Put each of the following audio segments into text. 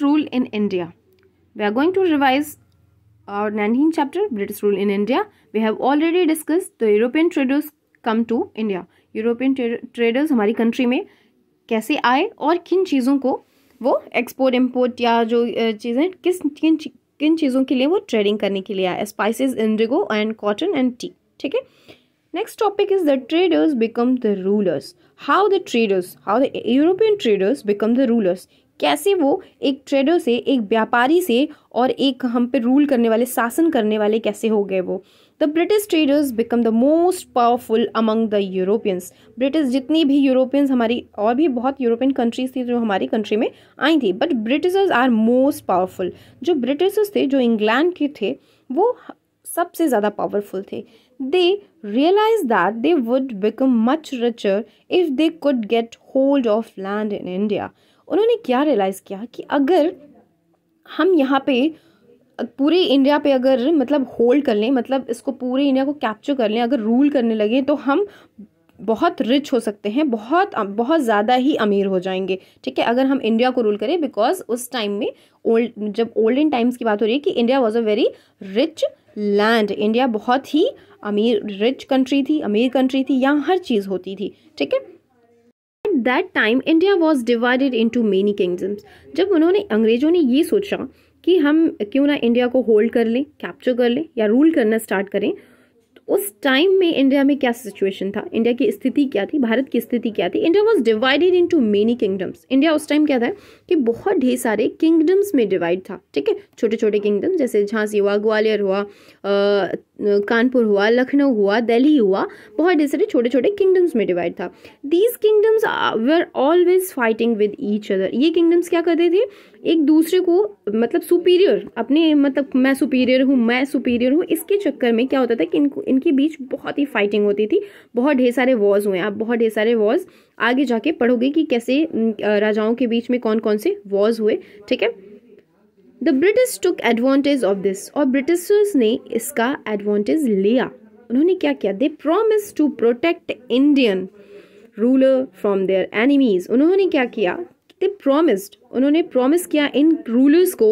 rule in India. We are going to revise our 19th chapter, British rule in India. We have already discussed the European traders come to India. European tra traders hamari country mein कैसे आए और किन चीज़ों को वो export import या जो चीज़ें किस किन किन चीज़ों के लिए वो ट्रेडिंग करने के लिए आए spices indigo and cotton and tea ठीक है Next topic is the traders become the rulers. How the traders, how the European traders become the rulers. कैसे वो एक ट्रेडर से एक व्यापारी से और एक हम पे रूल करने वाले शासन करने वाले कैसे हो गए वो the British traders become the most powerful among the Europeans British जितनी भी यूरोपियंस हमारी और भी बहुत यूरोपियन कंट्रीज थी जो हमारी कंट्री में आई थी but Britishers are most powerful जो ब्रिटिशर्स थे जो इंग्लैंड के थे वो सबसे ज़्यादा पावरफुल थे they realise that they would become much richer if they could get hold of land in India उन्होंने क्या रियलाइज़ किया कि अगर हम यहाँ पे पूरे इंडिया पे अगर मतलब होल्ड कर लें मतलब इसको पूरे इंडिया को कैप्चर कर लें अगर रूल करने लगे तो हम बहुत रिच हो सकते हैं बहुत बहुत ज़्यादा ही अमीर हो जाएंगे ठीक है अगर हम इंडिया को रूल करें बिकॉज उस टाइम में ओल्ड जब ओल्डन टाइम्स की बात हो रही है कि India was a very rich land India बहुत ही अमीर रिच कंट्री थी अमीर कंट्री थी यहाँ हर चीज़ होती थी ठीक है at that time India was divided into many kingdoms जब उन्होंने अंग्रेज़ों ने ये सोचा कि हम क्यों ना इंडिया को होल्ड कर लें कैप्चर कर लें या रूल करना स्टार्ट करें उस टाइम में इंडिया में क्या सिचुएशन था इंडिया की स्थिति क्या थी भारत की स्थिति क्या थी India was divided into many kingdoms India उस टाइम क्या था कि बहुत ढेर सारे किंगडम्स में डिवाइड था ठीक है छोटे छोटे किंगडम जैसे झांसी हुआ ग्वालियर हुआ कानपुर हुआ लखनऊ हुआ दिल्ली हुआ बहुत ढेर सारे छोटे छोटे किंगडम्स में डिवाइड था these kingdoms were always fighting with each other ये किंगडम्स क्या करते थे एक दूसरे को मतलब सुपीरियर अपने मतलब मैं सुपीरियर हूँ मैं सुपीरियर हूँ इसके चक्कर में क्या होता था कि इनको इन उनके बीच बहुत ही फाइटिंग होती थी बहुत ढेर सारे वॉर्स हुए आप बहुत ढेर सारे वॉर्स आगे जाके पढ़ोगे कि कैसे राजाओं के बीच में कौन कौन से वॉर्स हुए ठीक है the British took advantage of this और ब्रिटिशर्स ने इसका एडवांटेज लिया उन्होंने क्या किया they promise to protect Indian ruler from their enemies उन्होंने क्या किया दे प्रोमिस्ड उन्होंने प्रोमिस किया इन रूलर्स को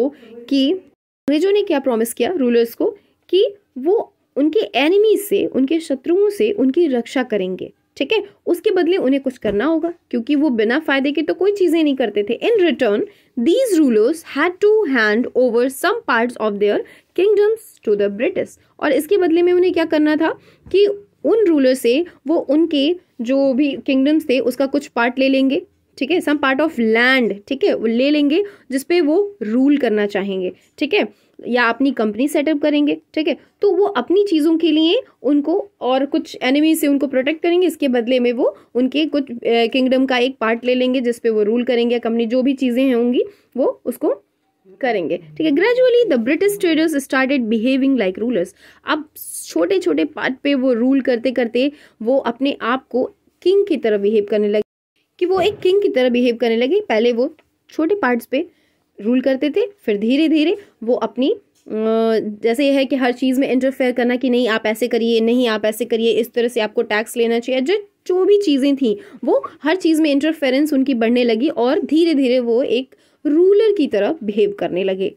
कि अंग्रेजों ने क्या प्रोमिस किया रूलर्स को कि वो उनके एनिमी से उनके शत्रुओं से उनकी रक्षा करेंगे ठीक है उसके बदले उन्हें कुछ करना होगा क्योंकि वो बिना फायदे के तो कोई चीजें नहीं करते थे in return these rulers had to hand over some parts of their kingdoms to the British और इसके बदले में उन्हें क्या करना था कि उन रूलर से वो उनके जो भी किंगडम्स थे उसका कुछ पार्ट ले लेंगे ठीक है सम पार्ट ऑफ लैंड ठीक है वो ले लेंगे जिसपे वो रूल करना चाहेंगे ठीक है या अपनी कंपनी सेटअप करेंगे ठीक है तो वो अपनी चीज़ों के लिए उनको और कुछ एनिमी से उनको प्रोटेक्ट करेंगे इसके बदले में वो उनके कुछ किंगडम का एक पार्ट ले लेंगे जिस पे वो रूल करेंगे या कंपनी जो भी चीज़ें होंगी वो उसको करेंगे ठीक है gradually the British traders started behaving like rulers अब छोटे छोटे पार्ट पे वो रूल करते करते वो अपने आप को किंग की तरह बिहेव करने लगे कि वो एक किंग की तरह बिहेव करने लगे पहले वो छोटे पार्ट्स पे रूल करते थे फिर धीरे धीरे वो अपनी जैसे यह है कि हर चीज़ में इंटरफेयर करना कि नहीं आप ऐसे करिए नहीं आप ऐसे करिए इस तरह से आपको टैक्स लेना चाहिए जो जो भी चीज़ें थी वो हर चीज़ में इंटरफेरेंस उनकी बढ़ने लगी और धीरे धीरे वो एक रूलर की तरह बिहेव करने लगे